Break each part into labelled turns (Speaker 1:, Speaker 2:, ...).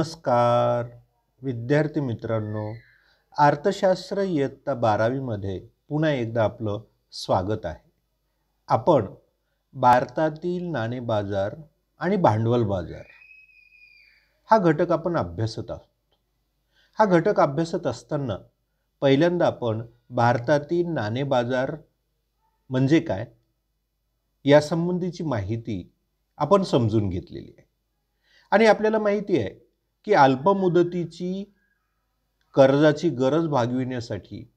Speaker 1: नमस्कार विद्यार्थी मित्रांनो अर्थशास्त्र इयत्ता बारावीमध्ये पुन्हा एकदा आपलं स्वागत आहे आपण भारतातील नाणे बाजार आणि भांडवल बाजार हा घटक आपण अभ्यासत आहोत हा घटक अभ्यासत असताना पहिल्यांदा आपण भारतातील नाणे बाजार म्हणजे काय यासंबंधीची माहिती आपण समजून घेतलेली आहे आणि आपल्याला माहिती आहे की अल्पमुदतीची कर्जाची गरज भागविण्यासाठी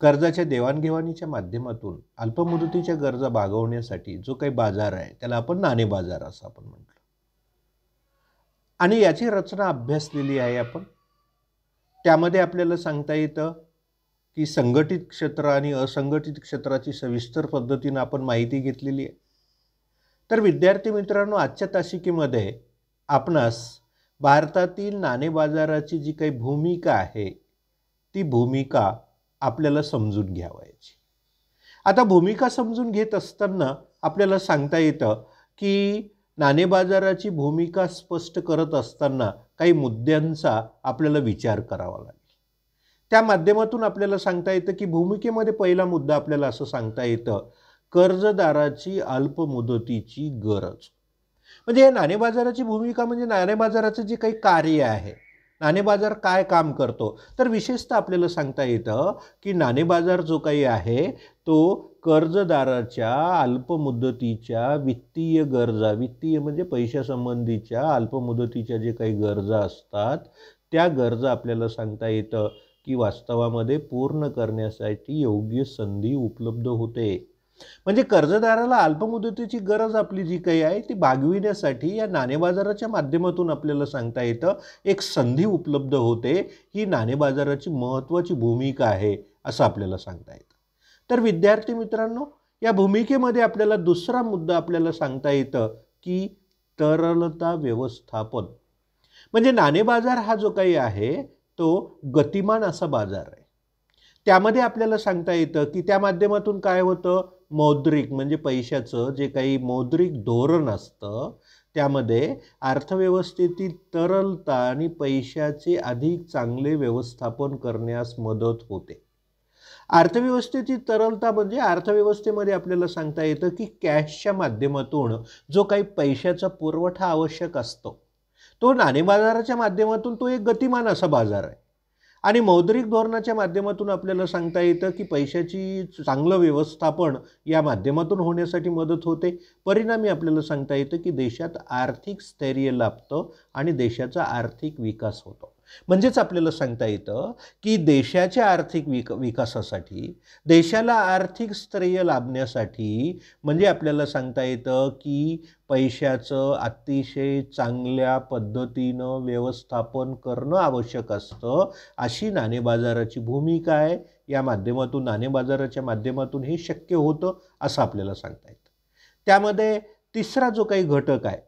Speaker 1: कर्जाच्या देवाणघेवाणीच्या माध्यमातून अल्पमुदतीच्या गरजा भागवण्यासाठी जो काही बाजार आहे त्याला आपण नाणे बाजार असं आपण म्हटलं आणि याची रचना अभ्यासलेली आहे आपण त्यामध्ये आपल्याला सांगता येतं की संघटित क्षेत्र आणि असंघटित क्षेत्राची सविस्तर पद्धतीनं आपण माहिती घेतलेली आहे तर विद्यार्थी मित्रांनो आजच्या तासिकेमध्ये आपणास भारतातील नाणेबाजाराची जी काही भूमिका आहे ती भूमिका आपल्याला समजून घ्यावायची आता भूमिका समजून घेत असताना आपल्याला सांगता येतं की नाणेबाजाराची भूमिका स्पष्ट करत असताना काही मुद्द्यांचा आपल्याला विचार करावा लागेल त्या माध्यमातून आपल्याला सांगता येतं की भूमिकेमध्ये पहिला मुद्दा आपल्याला असं सांगता येतं कर्जदाराची अल्पमुदतीची गरज म्हणजे हे नाणे बाजाराची भूमिका म्हणजे नाणे बाजाराचं जे काही कार्य आहे नाणे बाजार काय काम करतो तर विशेषतः आपल्याला सांगता येतं की नाणे बाजार जो काही आहे तो कर्जदाराच्या अल्पमुदतीच्या वित्तीय गरजा वित्तीय म्हणजे पैशासंबंधीच्या अल्पमुदतीच्या जे काही गरजा असतात त्या गरजा आपल्याला सांगता येतं की वास्तवामध्ये पूर्ण करण्यासाठी योग्य संधी उपलब्ध होते म्हणजे कर्जदाराला अल्पमुदतीची गरज आपली जी काही आहे ती भागविण्यासाठी या नाणेबाजाराच्या माध्यमातून आपल्याला सांगता येतं एक संधी उपलब्ध होते ही नाणेबाजाराची महत्त्वाची भूमिका आहे असं आपल्याला सांगता येतं तर विद्यार्थी मित्रांनो या भूमिकेमध्ये आपल्याला दुसरा मुद्दा आपल्याला सांगता येतं की तरलता व्यवस्थापन म्हणजे नाणेबाजार हा जो काही आहे तो गतिमान असा बाजार आहे त्यामध्ये आपल्याला सांगता येतं की त्या माध्यमातून काय होतं मौद्रिक म्हणजे पैशाचं जे काही मौद्रिक धोरण असतं त्यामध्ये अर्थव्यवस्थेतील तरलता आणि पैशाचे अधिक चांगले व्यवस्थापन करण्यास मदत होते अर्थव्यवस्थेची तरलता म्हणजे अर्थव्यवस्थेमध्ये आपल्याला सांगता येतं की कॅशच्या माध्यमातून जो काही पैशाचा पुरवठा आवश्यक असतो तो नाणे बाजाराच्या माध्यमातून तो एक गतिमान असा बाजार आहे आणि मौद्रिक धोरणाच्या माध्यमातून आपल्याला सांगता येतं की पैशाची चांगलं व्यवस्थापन या माध्यमातून होण्यासाठी मदत होते परिणामी आपल्याला सांगता येतं की देशात आर्थिक स्थैर्य लाभतं आणि देशाचा आर्थिक विकास होतो म्हणजेच आपल्याला सांगता येतं की देशाच्या आर्थिक विक विकासासाठी देशाला आर्थिक स्थैर्य लाभण्यासाठी म्हणजे आपल्याला सांगता येतं की पैशाचं अतिशय चांगल्या पद्धतीनं व्यवस्थापन करणं आवश्यक असतं अशी नाणेबाजाराची भूमिका आहे या माध्यमातून नाणेबाजाराच्या माध्यमातून हे शक्य होतं असं आपल्याला सांगता येतं त्यामध्ये तिसरा जो काही घटक आहे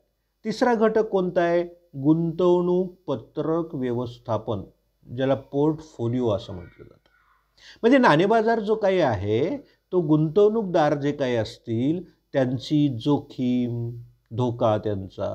Speaker 1: तिसरा घटक कोणता आहे गुंतवणूक पत्रक व्यवस्थापन ज्याला पोर्टफोलिओ असं म्हटलं जातं म्हणजे नाणेबाजार जो काही आहे तो गुंतवणूकदार जे काही असतील त्यांची जोखीम धोका त्यांचा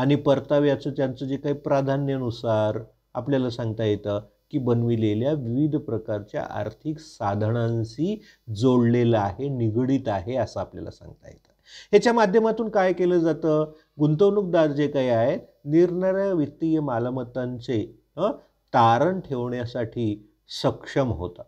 Speaker 1: आणि परताव्याचं त्यांचं जे काही प्राधान्यानुसार आपल्याला सांगता येतं की बनविलेल्या विविध प्रकारच्या आर्थिक साधनांशी जोडलेलं आहे निगडीत आहे असं आपल्याला सांगता येतं ह्याच्या माध्यमातून काय केलं जातं गुंतवणूकदार जे काही आहेत निरनिराळ्या वित्तीय मालमत्तांचे तारण ठेवण्यासाठी सक्षम होतात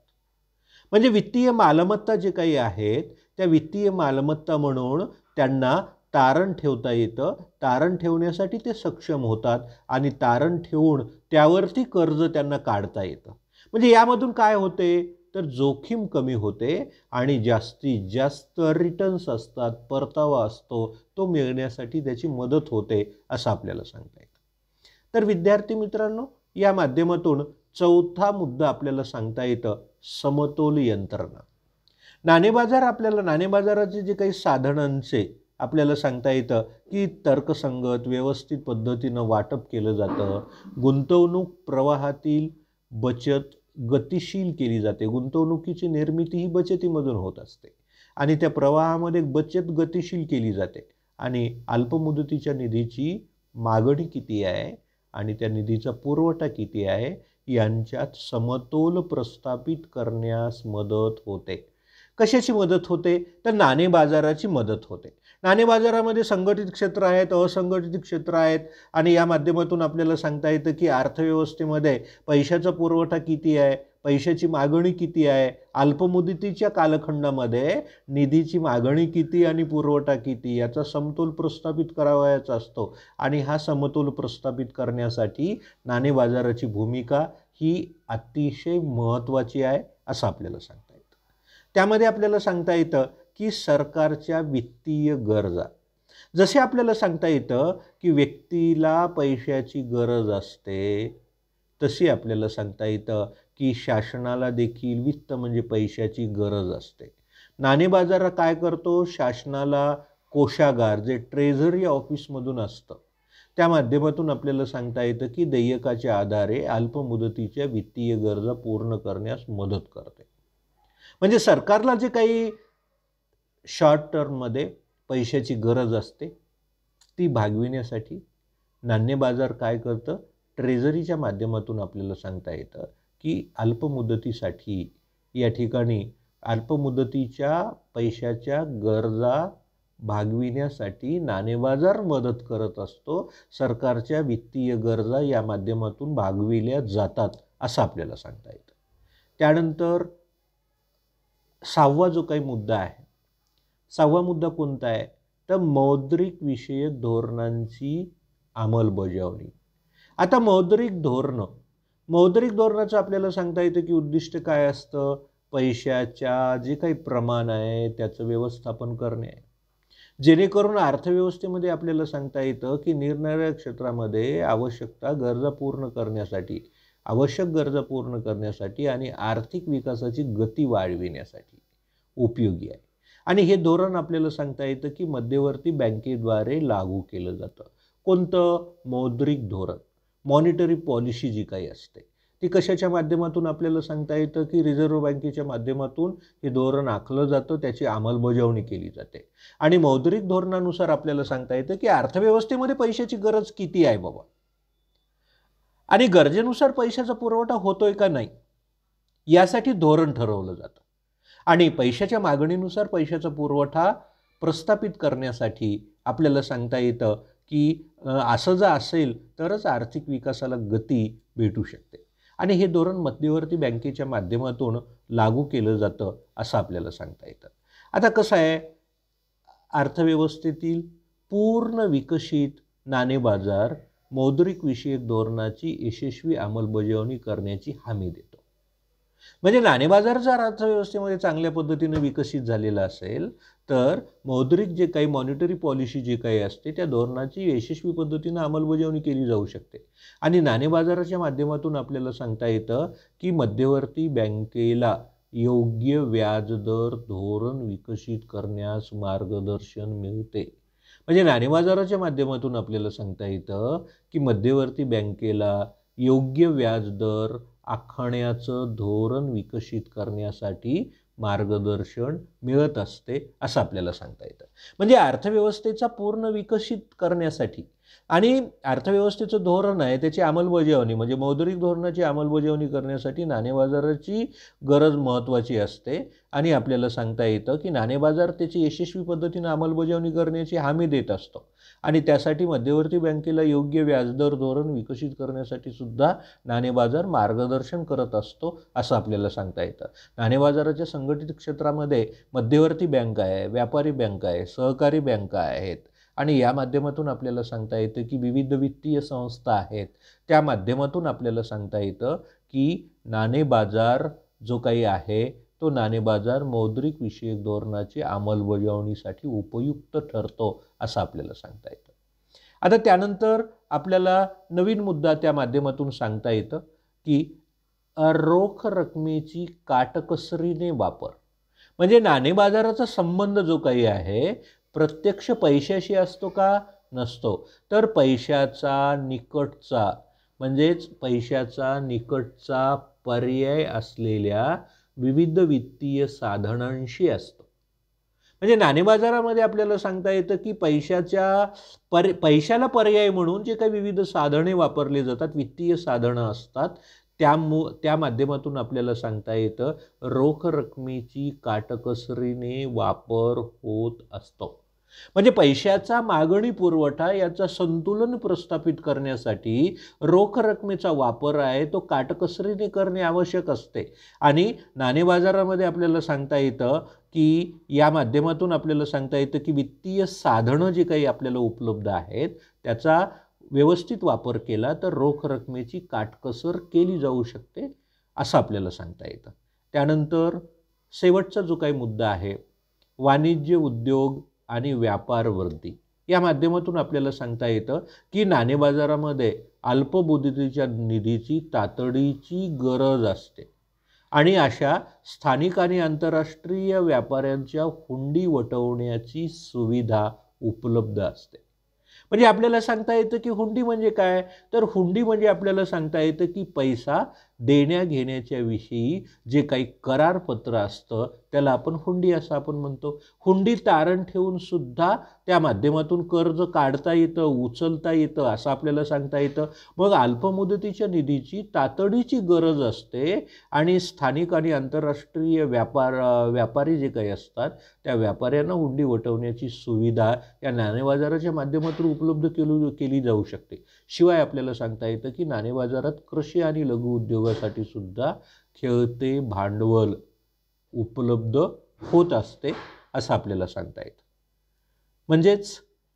Speaker 1: म्हणजे वित्तीय मालमत्ता जे काही आहेत त्या वित्तीय मालमत्ता म्हणून त्यांना तारण ठेवता येतं तारण ठेवण्यासाठी ते सक्षम होतात आणि तारण ठेवून त्यावरती कर्ज त्यांना काढता येतं म्हणजे यामधून काय होते तर जोखीम कमी होते आणि जास्तीत जास्त रिटर्न्स असतात परतावा असतो तो मिळण्यासाठी त्याची मदत होते असं आपल्याला सांगता येतं तर विद्यार्थी मित्रांनो या माध्यमातून चौथा मुद्दा आपल्याला सांगता येतं समतोल यंत्रणा नाणेबाजार आपल्याला नाणेबाजाराचे जे काही साधनांचे आपल्याला सांगता येतं की तर्कसंगत व्यवस्थित पद्धतीनं वाटप केलं जातं गुंतवणूक प्रवाहातील बचत गतिशील केली जाते गुंतवणुकीची निर्मिती ही बचतीमधून होत असते आणि त्या प्रवाहामध्ये बचत गतिशील केली जाते आणि अल्पमुदतीच्या निधीची मागणी किती आहे आणि त्या निधीचा पुरवठा किती आहे यांच्यात समतोल प्रस्थापित करण्यास मदत होते कशाची मदत होते तर नाणे बाजाराची मदत होते नाणे बाजारामध्ये संघटित क्षेत्र आहेत असंघटित क्षेत्र आहेत आणि या माध्यमातून आपल्याला सांगता येतं की अर्थव्यवस्थेमध्ये पैशाचा पुरवठा किती आहे पैशाची मागणी किती आहे अल्पमुदतीच्या कालखंडामध्ये निधीची मागणी किती आणि पुरवठा किती याचा समतोल प्रस्थापित करावायचा असतो आणि हा समतोल प्रस्थापित करण्यासाठी नाणे बाजाराची भूमिका ही अतिशय महत्त्वाची आहे असं आपल्याला सांगता येतं त्यामध्ये आपल्याला सांगता येतं की सरकारच्या वित्तीय गरजा जसे आपल्याला सांगता येतं की व्यक्तीला पैशाची गरज असते तशी आपल्याला सांगता येतं की शासनाला देखील वित्त म्हणजे पैशाची गरज असते नाणे बाजार काय करतो शासनाला कोशागार जे ट्रेझरी ऑफिसमधून असतं त्या माध्यमातून आपल्याला सांगता येतं की देयकाच्या आधारे अल्पमुदतीच्या वित्तीय गरजा पूर्ण करण्यास मदत करते म्हणजे सरकारला जे काही शॉर्ट टर्ममध्ये पैशाची गरज असते ती भागविण्यासाठी नाणे बाजार काय करतं ट्रेझरीच्या माध्यमातून आपल्याला सांगता येतं की अल्पमुदतीसाठी या ठिकाणी अल्पमुदतीच्या पैशाच्या गरजा भागविण्यासाठी नाणेबाजार मदत करत असतो सरकारच्या वित्तीय गरजा या माध्यमातून भागविल्या जातात असं आपल्याला सांगता येतं त्यानंतर सहावा जो काही मुद्दा आहे सहावा मुद्दा कोणता आहे तर मौद्रिक विषयक धोरणांची अंमलबजावणी आता मौद्रिक धोरणं मौद्रिक धोरणाचं आपल्याला सांगता येतं की उद्दिष्ट काय असतं पैशाच्या जे काही प्रमाण आहे त्याचं व्यवस्थापन करणे आहे जेणेकरून अर्थव्यवस्थेमध्ये आपल्याला सांगता येतं की निरनिराळ्या क्षेत्रामध्ये आवश्यकता गरजा पूर्ण करण्यासाठी आवश्यक गरजा पूर्ण करण्यासाठी आणि आर्थिक विकासाची गती वाढविण्यासाठी उपयोगी आहे आणि हे धोरण आपल्याला सांगता येतं की मध्यवर्ती बँकेद्वारे लागू केलं जातं कोणतं मौद्रिक धोरण मॉनिटरी पॉलिसी जी काही असते ती कशाच्या माध्यमातून आपल्याला सांगता येतं की रिझर्व्ह बँकेच्या माध्यमातून हे धोरण आखलं जातं त्याची अंमलबजावणी केली जाते आणि मौद्रिक धोरणानुसार आपल्याला सांगता येतं की अर्थव्यवस्थेमध्ये पैशाची गरज किती आहे बाबा आणि गरजेनुसार पैशाचा पुरवठा होतोय का नाही यासाठी धोरण ठरवलं जातं आणि पैशाच्या मागणीनुसार पैशाचा पुरवठा प्रस्थापित करण्यासाठी आपल्याला सांगता येतं की असं जर असेल तरच आर्थिक विकासाला गती भेटू शकते आणि हे धोरण मध्यवर्ती बँकेच्या माध्यमातून लागू केलं जातं असं आपल्याला सांगता येतं आता कसं आहे अर्थव्यवस्थेतील पूर्ण विकसित नाणे बाजार मौद्रिक विषयक धोरणाची यशस्वी अंमलबजावणी करण्याची हमी देतो म्हणजे नाणे जर अर्थव्यवस्थेमध्ये चांगल्या पद्धतीनं विकसित झालेला असेल तर मौद्रिक जे काही मॉनिटरी पॉलिसी जे काही असते त्या धोरणाची यशस्वी पद्धतीनं अंमलबजावणी केली जाऊ शकते आणि नाणे बाजाराच्या माध्यमातून आपल्याला सांगता येतं की मध्यवर्ती बँकेला योग्य व्याजदर धोरण विकसित करण्यास मार्गदर्शन मिळते म्हणजे नाणेबाजाराच्या माध्यमातून आपल्याला सांगता येतं की मध्यवर्ती बँकेला योग्य व्याजदर आखण्याचं धोरण विकसित करण्यासाठी मार्गदर्शन मिळत असते असं आपल्याला सांगता येतं म्हणजे अर्थव्यवस्थेचा पूर्ण विकसित करण्यासाठी आणि अर्थव्यवस्थेचं धोरण आहे त्याची अंमलबजावणी म्हणजे मौद्रिक धोरणाची अंमलबजावणी करण्यासाठी नाणेबाजाराची गरज महत्त्वाची असते आणि आपल्याला सांगता येतं की नाणेबाजार त्याची यशस्वी पद्धतीनं अंमलबजावणी करण्याची हमी देत असतो आणि त्यासाठी मध्यवर्ती बँकेला योग्य व्याजदर धोरण विकसित करण्यासाठी सुद्धा नाणेबाजार मार्गदर्शन करत असतो असं आपल्याला सांगता येतं नाणेबाजाराच्या संघटित क्षेत्रामध्ये मध्यवर्ती बँका आहे व्यापारी बँका आहे सहकारी बँका आहेत आणि या माध्यमातून आपल्याला सांगता येतं की विविध वित्तीय संस्था आहेत त्या माध्यमातून आपल्याला सांगता येतं की नाणे बाजार जो काही आहे तो नाणे बाजार मौद्रिक विषयक धोरणाची अंमलबजावणीसाठी उपयुक्त ठरतो असं आपल्याला सांगता येतं आता त्यानंतर आपल्याला नवीन मुद्दा त्या माध्यमातून सांगता येतं की रोख रकमेची काटकसरीने वापर म्हणजे नाणे बाजाराचा संबंध जो काही आहे प्रत्यक्ष पैशाशी असतो का नसतो तर पैशाचा निकटचा म्हणजेच पैशाचा निकटचा पर्याय असलेल्या विविध वित्तीय साधनांशी असतो म्हणजे नाणेबाजारामध्ये आपल्याला सांगता येतं की पैशाच्या पर पैशाला पर्याय म्हणून जे काही विविध साधने वापरली जातात वित्तीय साधनं असतात त्यामु त्या माध्यमातून आपल्याला सांगता येतं रोख रकमेची काटकसरीने वापर होत असतो म्हणजे पैशाचा मागणी पुरवठा याचा संतुलन प्रस्थापित करण्यासाठी रोख रकमेचा वापर आहे तो काटकसरीने करणे आवश्यक असते आणि नाणे बाजारामध्ये आपल्याला सांगता येतं की या माध्यमातून आपल्याला सांगता येतं की वित्तीय साधनं जी काही आपल्याला उपलब्ध आहेत त्याचा व्यवस्थित वापर केला तर रोख रकमेची काटकसर केली जाऊ शकते असं आपल्याला सांगता येतं त्यानंतर शेवटचा जो काही मुद्दा आहे वाणिज्य उद्योग आणि व्यापार वृद्धी या माध्यमातून आपल्याला सांगता येतं की नाणेबाजारामध्ये अल्पमुदतीच्या निधीची तातडीची गरज असते आणि अशा स्थानिक आणि आंतरराष्ट्रीय व्यापाऱ्यांच्या हुंडी वटवण्याची सुविधा उपलब्ध असते म्हणजे आपल्याला सांगता येतं की हुंडी म्हणजे काय तर हुंडी म्हणजे आपल्याला सांगता येतं की पैसा देण्या देण्याघेण्याच्याविषयी जे काही करारपत्र असतं त्याला आपण हुंडी असं आपण म्हणतो हुंडी तारण ठेवून सुद्धा त्या माध्यमातून कर्ज काढता येतं उचलता येतं असं आपल्याला सांगता येतं मग अल्पमुदतीच्या निधीची तातडीची गरज असते आणि स्थानिक आणि आंतरराष्ट्रीय व्यापार व्यापारी जे काही असतात त्या व्यापाऱ्यांना हुंडी वटवण्याची सुविधा या नाणेबाजाराच्या माध्यमातून उपलब्ध केली केली जाऊ शकते शिवाय आपल्याला सांगता येतं की नाणेबाजारात कृषी आणि लघु उद्योग उद्योगासाठी सुद्धा खेळते भांडवल उपलब्ध होत असते असं आपल्याला सांगता येतं म्हणजेच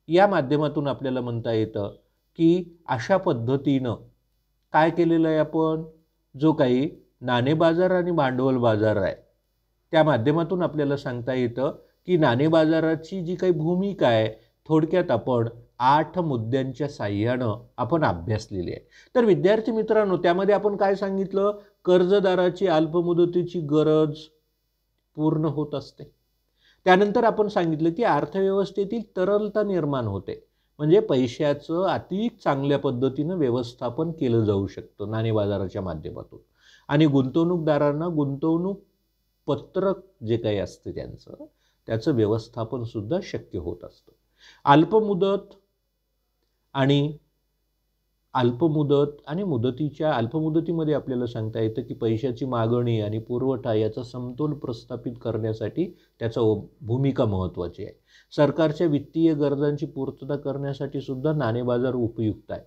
Speaker 1: या माध्यमातून आपल्याला म्हणता येतं की अशा पद्धतीनं काय केलेलं आहे आपण जो काही नाणे बाजार आणि भांडवल बाजार आहे त्या माध्यमातून आपल्याला सांगता येतं की नाणे बाजाराची जी काही भूमिका आहे थोडक्यात आपण आठ मुद्द्यांच्या साह्यानं आपण अभ्यासलेली आहे तर विद्यार्थी मित्रांनो त्यामध्ये आपण काय सांगितलं कर्जदाराची अल्पमुदतीची गरज पूर्ण होत असते त्यानंतर आपण सांगितलं की अर्थव्यवस्थेतील तरलता निर्माण होते म्हणजे पैशाचं अति चांगल्या पद्धतीनं व्यवस्थापन केलं जाऊ शकतं नाणे बाजाराच्या माध्यमातून आणि गुंतवणूकदारांना गुंतवणूक पत्रक जे काही असते त्यांचं त्याचं व्यवस्थापनसुद्धा शक्य होत असतं अल्पमुदत आणि अल्पमुदत आणि मुदतीच्या अल्पमुदतीमध्ये आपल्याला सांगता येतं की पैशाची मागणी आणि पुरवठा याचा समतोल प्रस्थापित करण्यासाठी त्याचा भूमिका महत्त्वाची आहे सरकारच्या वित्तीय गरजांची पूर्तता करण्यासाठी सुद्धा नाणेबाजार उपयुक्त आहे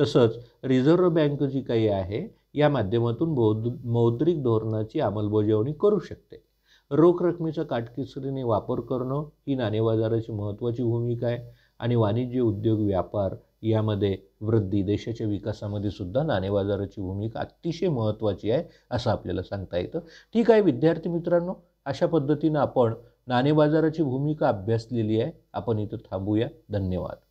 Speaker 1: तसंच रिझर्व्ह बँक जी काही आहे या माध्यमातून बौद्ध मौद्रिक धोरणाची अंमलबजावणी करू शकते रोख रकमेचा काटकिसरीने वापर करणं ही नाणेबाजाराची महत्त्वाची भूमिका आहे आणि वाणिज्य उद्योग व्यापार यामध्ये वृद्धी देशाच्या विकासामध्ये सुद्धा नाणेबाजाराची भूमिका अतिशय महत्त्वाची आहे असं आपल्याला सांगता येतं ठीक आहे विद्यार्थी मित्रांनो अशा पद्धतीनं आपण नाणेबाजाराची भूमिका अभ्यासलेली आहे आपण इथं थांबूया धन्यवाद